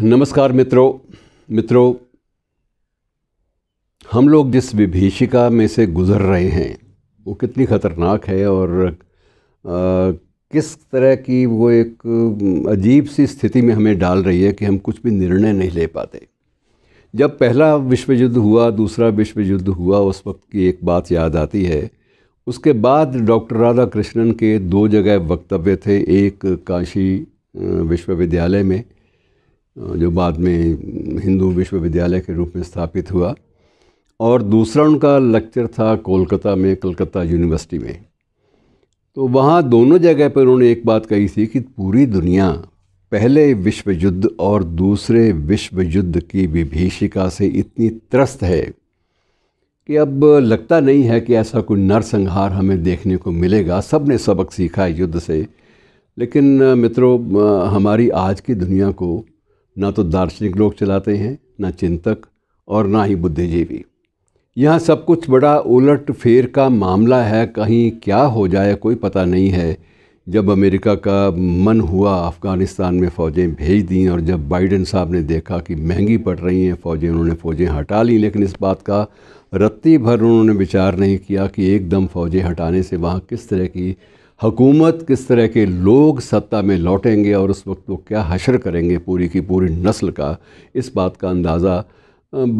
नमस्कार मित्रों मित्रों हम लोग जिस विभीषिका में से गुज़र रहे हैं वो कितनी ख़तरनाक है और आ, किस तरह की वो एक अजीब सी स्थिति में हमें डाल रही है कि हम कुछ भी निर्णय नहीं ले पाते जब पहला विश्व युद्ध हुआ दूसरा विश्व युद्ध हुआ उस वक्त की एक बात याद आती है उसके बाद डॉक्टर राधा कृष्णन के दो जगह वक्तव्य थे एक काशी विश्वविद्यालय में जो बाद में हिंदू विश्वविद्यालय के रूप में स्थापित हुआ और दूसरा उनका लेक्चर था कोलकाता में कलकत्ता यूनिवर्सिटी में तो वहाँ दोनों जगह पर उन्होंने एक बात कही थी कि पूरी दुनिया पहले विश्व युद्ध और दूसरे विश्व युद्ध की विभीषिका से इतनी त्रस्त है कि अब लगता नहीं है कि ऐसा कोई नरसंहार हमें देखने को मिलेगा सब ने सबक सीखा है युद्ध से लेकिन मित्रों हमारी आज की दुनिया को ना तो दार्शनिक लोग चलाते हैं ना चिंतक और ना ही बुद्धिजीवी यहाँ सब कुछ बड़ा उलट फेर का मामला है कहीं क्या हो जाए कोई पता नहीं है जब अमेरिका का मन हुआ अफ़गानिस्तान में फ़ौजें भेज दी और जब बाइडन साहब ने देखा कि महंगी पड़ रही हैं फ़ौजें उन्होंने फ़ौजें हटा ली लेकिन इस बात का रत्ती भर उन्होंने विचार नहीं किया कि एकदम फ़ौजें हटाने से वहाँ किस तरह की हुकूमत किस तरह के लोग सत्ता में लौटेंगे और उस वक्त वो क्या हशर करेंगे पूरी की पूरी नस्ल का इस बात का अंदाज़ा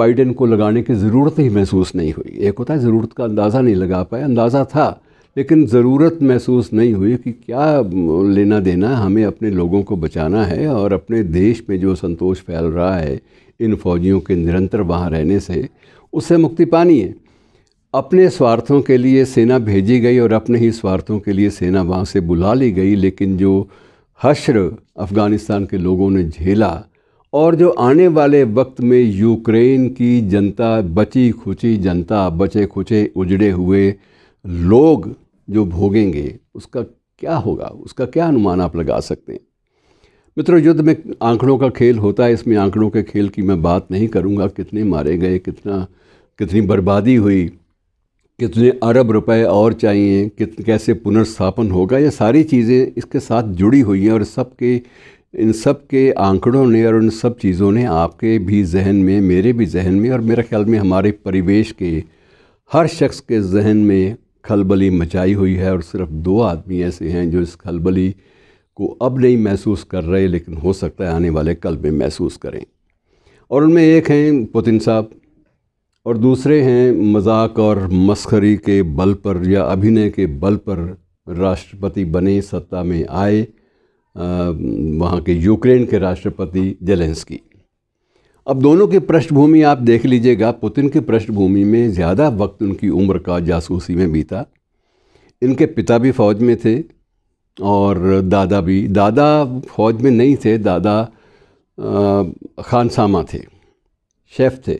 बाइडेन को लगाने की ज़रूरत ही महसूस नहीं हुई एक होता है ज़रूरत का अंदाज़ा नहीं लगा पाए अंदाज़ा था लेकिन ज़रूरत महसूस नहीं हुई कि क्या लेना देना हमें अपने लोगों को बचाना है और अपने देश में जो संतोष फैल रहा है इन फौजियों के निरंतर वहाँ रहने से उससे मुक्ति पानी है अपने स्वार्थों के लिए सेना भेजी गई और अपने ही स्वार्थों के लिए सेना वहाँ से बुला ली गई लेकिन जो हश्र अफ़गानिस्तान के लोगों ने झेला और जो आने वाले वक्त में यूक्रेन की जनता बची खुची जनता बचे खुचे उजड़े हुए लोग जो भोगेंगे उसका क्या होगा उसका क्या अनुमान आप लगा सकते हैं मित्रों युद्ध में आंकड़ों का खेल होता है इसमें आंकड़ों के खेल की मैं बात नहीं करूँगा कितने मारे गए कितना कितनी बर्बादी हुई कितने अरब रुपए और चाहिए कित कैसे पुनर्स्थापन होगा ये सारी चीज़ें इसके साथ जुड़ी हुई हैं और सब के इन सब के आंकड़ों ने और उन सब चीज़ों ने आपके भी जहन में मेरे भी जहन में और मेरे ख्याल में हमारे परिवेश के हर शख्स के जहन में खलबली मचाई हुई है और सिर्फ दो आदमी ऐसे हैं जो इस खलबली को अब नहीं महसूस कर रहे लेकिन हो सकता है आने वाले कल में महसूस करें और उनमें एक हैं पुतिन साहब और दूसरे हैं मजाक और मस्खरी के बल पर या अभिनय के बल पर राष्ट्रपति बने सत्ता में आए वहाँ के यूक्रेन के राष्ट्रपति जेलेंस्की अब दोनों की पृष्ठभूमि आप देख लीजिएगा पुतिन की पृष्ठभूमि में ज़्यादा वक्त उनकी उम्र का जासूसी में बीता इनके पिता भी फ़ौज में थे और दादा भी दादा फ़ौज में नहीं थे दादा खानसामा थे शेफ़ थे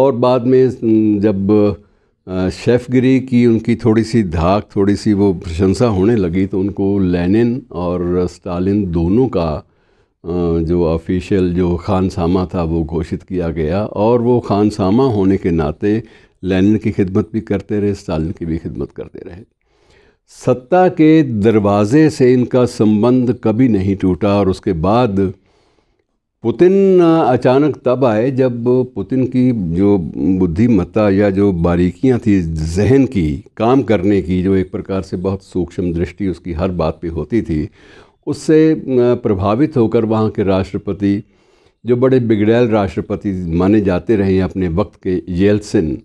और बाद में जब शेफगिरी की उनकी थोड़ी सी धाक थोड़ी सी वो प्रशंसा होने लगी तो उनको लेनिन और स्टालिन दोनों का जो ऑफिशियल जो खानसामा था वो घोषित किया गया और वो खानसामा होने के नाते लेनिन की खिदमत भी करते रहे स्टालिन की भी खिदमत करते रहे सत्ता के दरवाज़े से इनका संबंध कभी नहीं टूटा और उसके बाद पुतिन अचानक तब आए जब पुतिन की जो बुद्धिमत्ता या जो बारीकियां थी जहन की काम करने की जो एक प्रकार से बहुत सूक्ष्म दृष्टि उसकी हर बात पे होती थी उससे प्रभावित होकर वहाँ के राष्ट्रपति जो बड़े बिगड़ैल राष्ट्रपति माने जाते रहे अपने वक्त के येल्सिन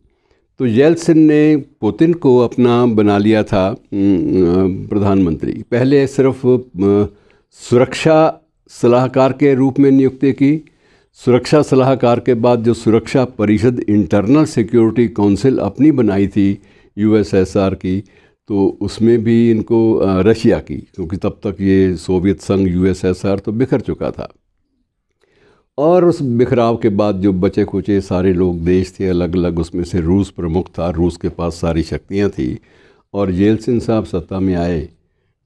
तो येल्सिन ने पुतिन को अपना बना लिया था प्रधानमंत्री पहले सिर्फ सुरक्षा सलाहकार के रूप में नियुक्ति की सुरक्षा सलाहकार के बाद जो सुरक्षा परिषद इंटरनल सिक्योरिटी काउंसिल अपनी बनाई थी यूएसएसआर की तो उसमें भी इनको रशिया की क्योंकि तब तक ये सोवियत संघ यूएसएसआर तो बिखर चुका था और उस बिखराव के बाद जो बचे खुचे सारे लोग देश थे अलग अलग उसमें से रूस प्रमुख था रूस के पास सारी शक्तियाँ थी और जेल साहब सत्ता में आए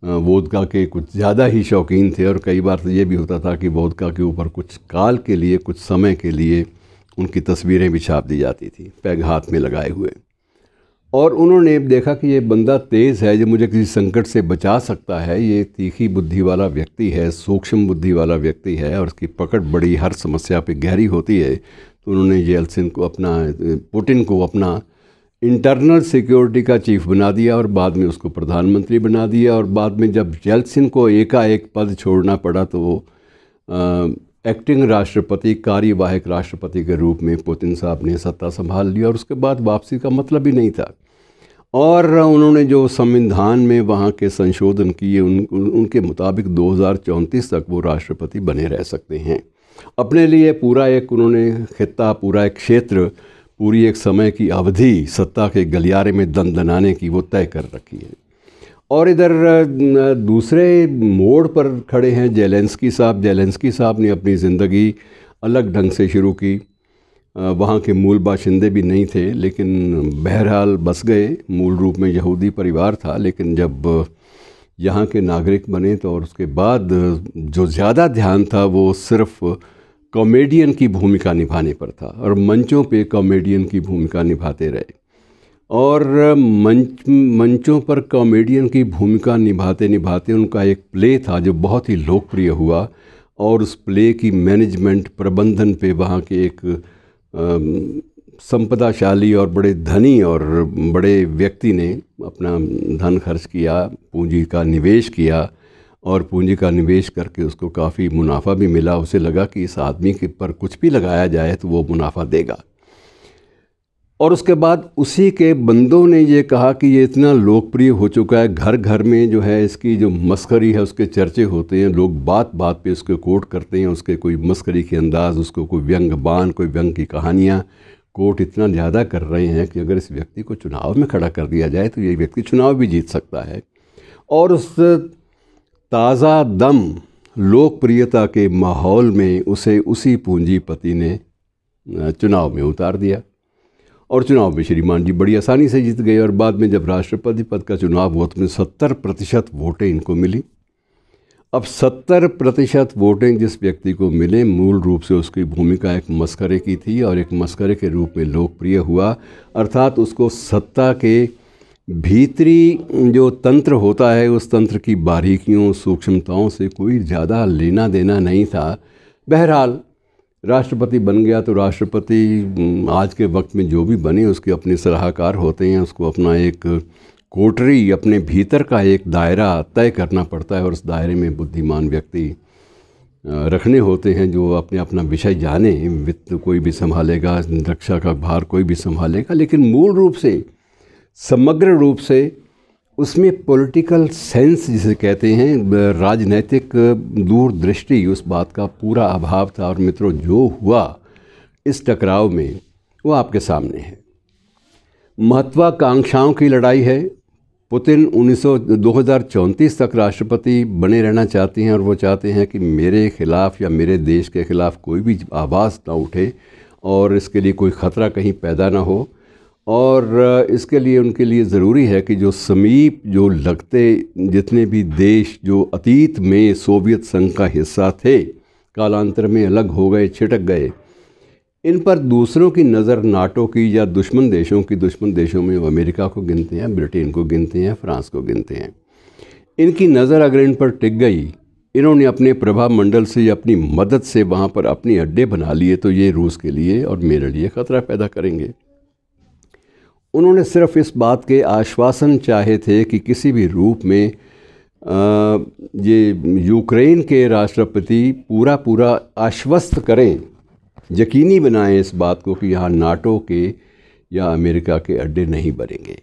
वोदका के कुछ ज़्यादा ही शौकीन थे और कई बार तो ये भी होता था कि वोदका के ऊपर कुछ काल के लिए कुछ समय के लिए उनकी तस्वीरें भी छाप दी जाती थी पैग हाथ में लगाए हुए और उन्होंने देखा कि ये बंदा तेज़ है जो मुझे किसी संकट से बचा सकता है ये तीखी बुद्धि वाला व्यक्ति है सूक्ष्म बुद्धि वाला व्यक्ति है और उसकी पकड़ बड़ी हर समस्या पे गहरी होती है तो उन्होंने येल्सिन को अपना पुटिन को अपना इंटरनल सिक्योरिटी का चीफ बना दिया और बाद में उसको प्रधानमंत्री बना दिया और बाद में जब जेल्सिन को एकाएक पद छोड़ना पड़ा तो वो एक्टिंग राष्ट्रपति कार्यवाहक राष्ट्रपति के रूप में पुतिन साहब ने सत्ता संभाल ली और उसके बाद वापसी का मतलब ही नहीं था और उन्होंने जो संविधान में वहाँ के संशोधन किए उन, उनके मुताबिक दो तक वो राष्ट्रपति बने रह सकते हैं अपने लिए पूरा एक उन्होंने खिता पूरा एक क्षेत्र पूरी एक समय की अवधि सत्ता के गलियारे में दंदनाने की वो तय कर रखी है और इधर दूसरे मोड़ पर खड़े हैं जेलेंसकी साहब जेलेंसकी साहब ने अपनी ज़िंदगी अलग ढंग से शुरू की वहाँ के मूल बाशिंदे भी नहीं थे लेकिन बहरहाल बस गए मूल रूप में यहूदी परिवार था लेकिन जब यहाँ के नागरिक बने तो और उसके बाद जो ज़्यादा ध्यान था वो सिर्फ़ कॉमेडियन की भूमिका निभाने पर था और मंचों पे कॉमेडियन की भूमिका निभाते रहे और मंच मंचों पर कॉमेडियन की भूमिका निभाते निभाते उनका एक प्ले था जो बहुत ही लोकप्रिय हुआ और उस प्ले की मैनेजमेंट प्रबंधन पे वहाँ के एक संपदाशाली और बड़े धनी और बड़े व्यक्ति ने अपना धन खर्च किया पूंजी का निवेश किया और पूंजी का निवेश करके उसको काफ़ी मुनाफा भी मिला उसे लगा कि इस आदमी के पर कुछ भी लगाया जाए तो वो मुनाफा देगा और उसके बाद उसी के बंदों ने ये कहा कि ये इतना लोकप्रिय हो चुका है घर घर में जो है इसकी जो मस्करी है उसके चर्चे होते हैं लोग बात बात पे उसके कोट करते हैं उसके कोई मस्करी के अंदाज़ उसको कोई व्यंग बान कोई व्यंग की कहानियाँ कोट इतना ज़्यादा कर रहे हैं कि अगर इस व्यक्ति को चुनाव में खड़ा कर दिया जाए तो ये व्यक्ति चुनाव भी जीत सकता है और उस ताज़ा दम लोकप्रियता के माहौल में उसे उसी पूंजीपति ने चुनाव में उतार दिया और चुनाव में श्रीमान जी बड़ी आसानी से जीत गए और बाद में जब राष्ट्रपति पद का चुनाव हुआ तो सत्तर प्रतिशत वोटें इनको मिली अब सत्तर प्रतिशत वोटें जिस व्यक्ति को मिले मूल रूप से उसकी भूमिका एक मस्करे की थी और एक मस्करे के रूप में लोकप्रिय हुआ अर्थात उसको सत्ता के भीतरी जो तंत्र होता है उस तंत्र की बारीकियों सूक्ष्मताओं से कोई ज़्यादा लेना देना नहीं था बहरहाल राष्ट्रपति बन गया तो राष्ट्रपति आज के वक्त में जो भी बने उसके अपने सलाहकार होते हैं उसको अपना एक कोटरी अपने भीतर का एक दायरा तय करना पड़ता है और उस दायरे में बुद्धिमान व्यक्ति रखने होते हैं जो अपने अपना विषय जाने वित्त कोई भी संभालेगा रक्षा का भार कोई भी संभालेगा लेकिन मूल रूप से समग्र रूप से उसमें पॉलिटिकल सेंस जिसे कहते हैं राजनैतिक दूरदृष्टि उस बात का पूरा अभाव था और मित्रों जो हुआ इस टकराव में वो आपके सामने है महत्वाकांक्षाओं की लड़ाई है पुतिन उन्नीस सौ तक राष्ट्रपति बने रहना चाहते हैं और वो चाहते हैं कि मेरे खिलाफ़ या मेरे देश के खिलाफ कोई भी आवाज़ ना उठे और इसके लिए कोई ख़तरा कहीं पैदा ना हो और इसके लिए उनके लिए ज़रूरी है कि जो समीप जो लगते जितने भी देश जो अतीत में सोवियत संघ का हिस्सा थे कालांतर में अलग हो गए छिटक गए इन पर दूसरों की नज़र नाटो की या दुश्मन देशों की दुश्मन देशों में वो अमेरिका को गिनते हैं ब्रिटेन को गिनते हैं फ्रांस को गिनते हैं इनकी नज़र अगर इन पर टिक गई इन्होंने अपने प्रभाव मंडल से अपनी मदद से वहाँ पर अपने अड्डे बना लिए तो ये रूस के लिए और मेरे लिए ख़तरा पैदा करेंगे उन्होंने सिर्फ इस बात के आश्वासन चाहे थे कि किसी भी रूप में आ, ये यूक्रेन के राष्ट्रपति पूरा पूरा आश्वस्त करें यकीनी बनाएं इस बात को कि यहाँ नाटो के या अमेरिका के अड्डे नहीं बनेंगे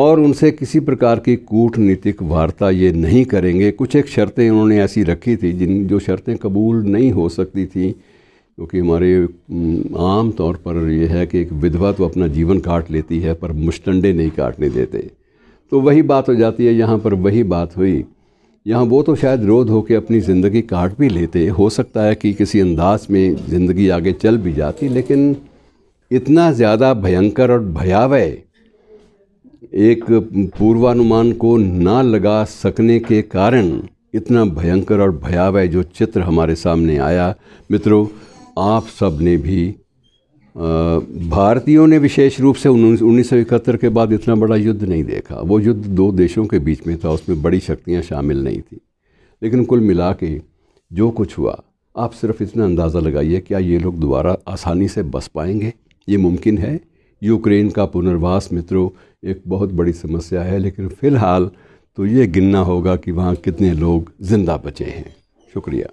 और उनसे किसी प्रकार की कूटनीतिक वार्ता ये नहीं करेंगे कुछ एक शर्तें उन्होंने ऐसी रखी थी जिन जो शर्तें कबूल नहीं हो सकती थी क्योंकि हमारे आम तौर पर यह है कि एक विधवा तो अपना जीवन काट लेती है पर मुश्तंडे नहीं काटने देते तो वही बात हो जाती है यहाँ पर वही बात हुई यहाँ वो तो शायद रोध होकर अपनी ज़िंदगी काट भी लेते हो सकता है कि किसी अंदाज में ज़िंदगी आगे चल भी जाती लेकिन इतना ज़्यादा भयंकर और भयावह एक पूर्वानुमान को ना लगा सकने के कारण इतना भयंकर और भयावह जो चित्र हमारे सामने आया मित्रों आप सब ने भी भारतीयों ने विशेष रूप से उन्नीस सौ इकहत्तर के बाद इतना बड़ा युद्ध नहीं देखा वो युद्ध दो देशों के बीच में था उसमें बड़ी शक्तियाँ शामिल नहीं थी लेकिन कुल मिला के जो कुछ हुआ आप सिर्फ इतना अंदाज़ा लगाइए क्या ये लोग दोबारा आसानी से बस पाएंगे ये मुमकिन है यूक्रेन का पुनर्वास मित्रों एक बहुत बड़ी समस्या है लेकिन फ़िलहाल तो ये गिनना होगा कि वहाँ कितने लोग ज़िंदा बचे हैं शुक्रिया